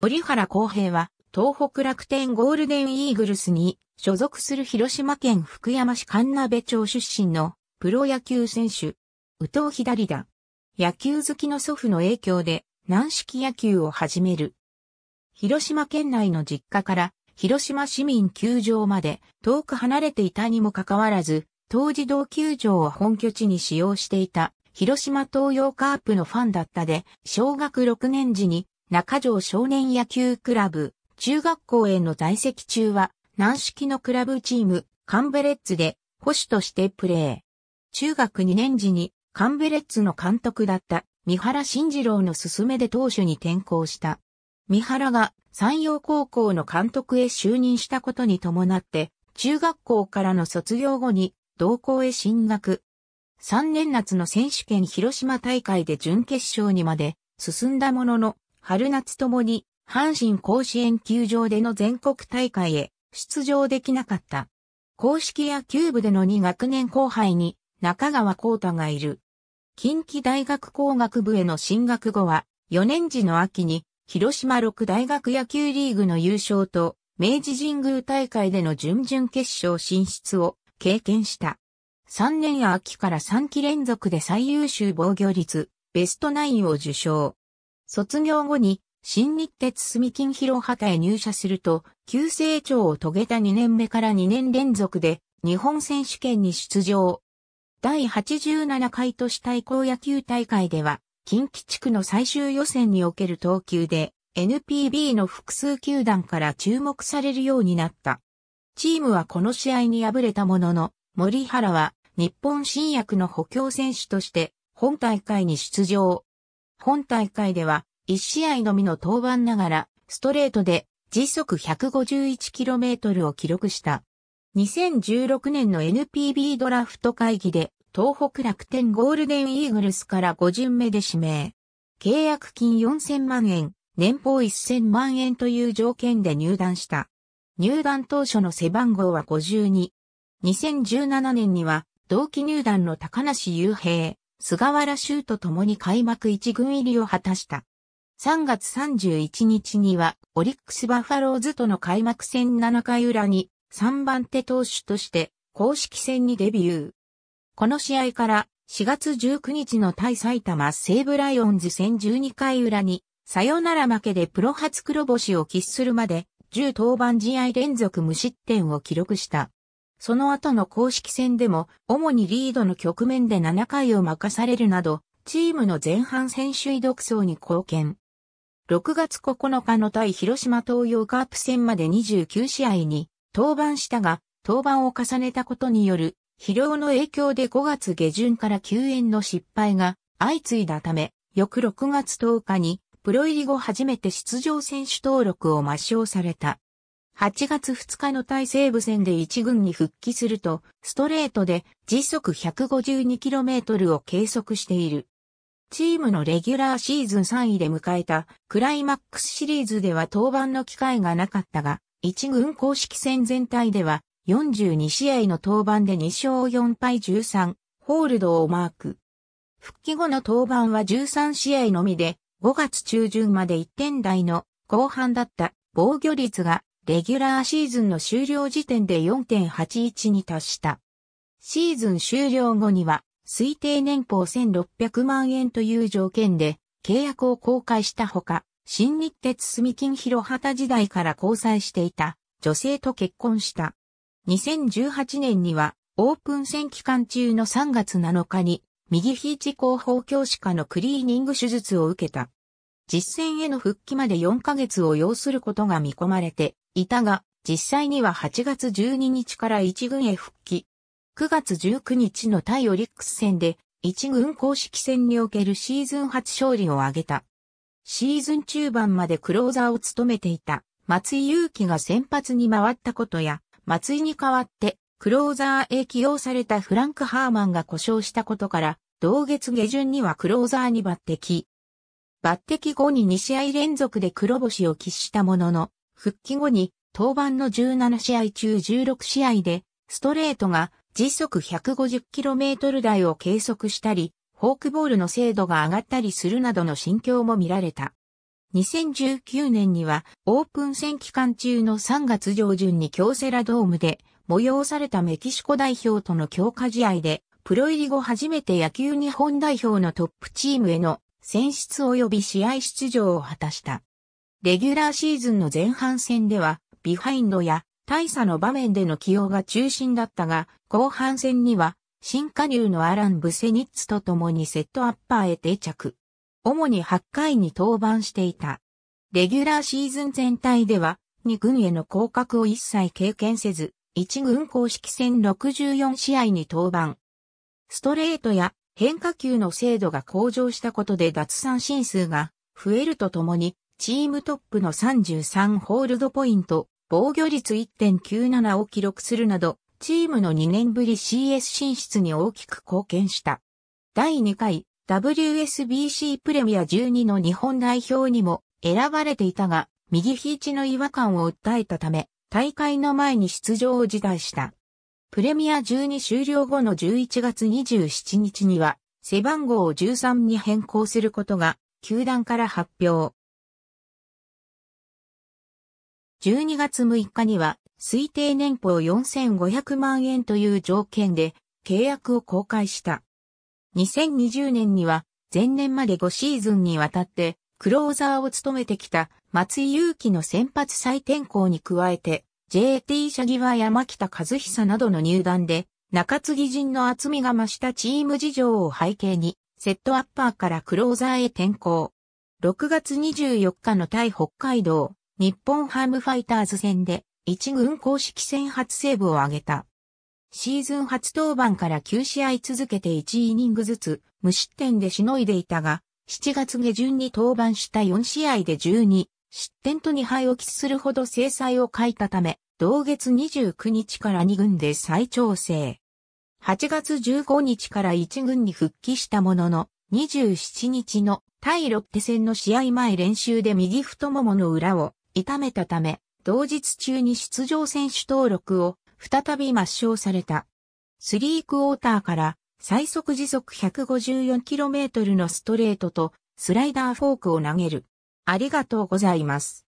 折原康平は、東北楽天ゴールデンイーグルスに所属する広島県福山市神鍋町出身のプロ野球選手、宇藤左だ。野球好きの祖父の影響で軟式野球を始める。広島県内の実家から広島市民球場まで遠く離れていたにもかかわらず、当時同球場を本拠地に使用していた広島東洋カープのファンだったで、小学6年時に中条少年野球クラブ、中学校への在籍中は、軟式のクラブチーム、カンベレッツで、保守としてプレー。中学2年時に、カンベレッツの監督だった三原慎次郎の勧めで投手に転校した。三原が山陽高校の監督へ就任したことに伴って、中学校からの卒業後に同校へ進学。3年夏の選手権広島大会で準決勝にまで進んだものの、春夏ともに阪神甲子園球場での全国大会へ出場できなかった。公式野球部での2学年後輩に中川光太がいる。近畿大学工学部への進学後は4年時の秋に広島六大学野球リーグの優勝と明治神宮大会での準々決勝進出を経験した。3年秋から3期連続で最優秀防御率、ベストナインを受賞。卒業後に新日鉄住金広畑へ入社すると、急成長を遂げた2年目から2年連続で日本選手権に出場。第87回都市対抗野球大会では、近畿地区の最終予選における投球で、NPB の複数球団から注目されるようになった。チームはこの試合に敗れたものの、森原は日本新薬の補強選手として本大会に出場。本大会では1試合のみの登板ながらストレートで時速 151km を記録した。2016年の NPB ドラフト会議で東北楽天ゴールデンイーグルスから5巡目で指名。契約金4000万円、年俸1000万円という条件で入団した。入団当初の背番号は52。2017年には同期入団の高梨雄平、菅原修と共に開幕一軍入りを果たした。3月31日には、オリックスバファローズとの開幕戦7回裏に、3番手投手として、公式戦にデビュー。この試合から、4月19日の対埼玉西武ライオンズ戦12回裏に、さよなら負けでプロ初黒星を喫するまで、10登板試合連続無失点を記録した。その後の公式戦でも、主にリードの局面で7回を任されるなど、チームの前半選手位独走に貢献。6月9日の対広島東洋カープ戦まで29試合に登板したが、登板を重ねたことによる疲労の影響で5月下旬から救援の失敗が相次いだため、翌6月10日にプロ入り後初めて出場選手登録を抹消された。8月2日の対西部戦で1軍に復帰すると、ストレートで時速 152km を計測している。チームのレギュラーシーズン3位で迎えたクライマックスシリーズでは登板の機会がなかったが、1軍公式戦全体では42試合の登板で2勝4敗13、ホールドをマーク。復帰後の登板は13試合のみで、5月中旬まで1点台の後半だった防御率がレギュラーシーズンの終了時点で4.81に達した。シーズン終了後には、推定年俸1600万円という条件で、契約を公開したほか、新日鉄住金広畑時代から交際していた女性と結婚した。2018年には、オープン戦期間中の3月7日に、右肘広方教師科のクリーニング手術を受けた。実戦への復帰まで4ヶ月を要することが見込まれて、いたが、実際には8月12日から1軍へ復帰。9月19日の対オリックス戦で、1軍公式戦におけるシーズン初勝利を挙げた。シーズン中盤までクローザーを務めていた松井祐樹が先発に回ったことや、松井に代わってクローザーへ起用されたフランク・ハーマンが故障したことから、同月下旬にはクローザーに抜擢。抜擢後に2試合連続で黒星を喫したものの、復帰後に登板の17試合中16試合で、ストレートが時速 150km 台を計測したり、フォークボールの精度が上がったりするなどの心境も見られた。2019年にはオープン戦期間中の3月上旬に京セラドームで催されたメキシコ代表との強化試合でプロ入り後初めて野球日本代表のトップチームへの選出及び試合出場を果たした。レギュラーシーズンの前半戦では、ビハインドや大差の場面での起用が中心だったが、後半戦には、新加入のアラン・ブセニッツと共にセットアッパーへ定着。主に8回に登板していた。レギュラーシーズン全体では、2軍への降格を一切経験せず、1軍公式戦64試合に登板。ストレートや変化球の精度が向上したことで奪三振数が増えるとともに、チームトップの33ホールドポイント、防御率1.97を記録するなど、チームの2年ぶり CS 進出に大きく貢献した。第2回 WSBC プレミア12の日本代表にも選ばれていたが、右肘の違和感を訴えたため、大会の前に出場を辞退した。プレミア12終了後の11月27日には、背番号を13に変更することが、球団から発表。12月6日には推定年俸4500万円という条件で契約を公開した。2020年には前年まで5シーズンにわたってクローザーを務めてきた松井裕樹の先発再転校に加えて JT 社際山北和久などの入団で中継ぎ陣の厚みが増したチーム事情を背景にセットアッパーからクローザーへ転向。6月24日の対北海道日本ハムファイターズ戦で1軍公式戦初セーブを挙げた。シーズン初登板から9試合続けて1イニングずつ無失点でしのいでいたが、7月下旬に登板した4試合で12失点と2敗を喫するほど制裁を書いたため、同月29日から2軍で再調整。8月15日から1軍に復帰したものの、27日の対ロッテ戦の試合前練習で右太ももの裏を痛めたため、同日中に出場選手登録を再び抹消された。スリークォーターから最速時速 154km のストレートとスライダーフォークを投げる。ありがとうございます。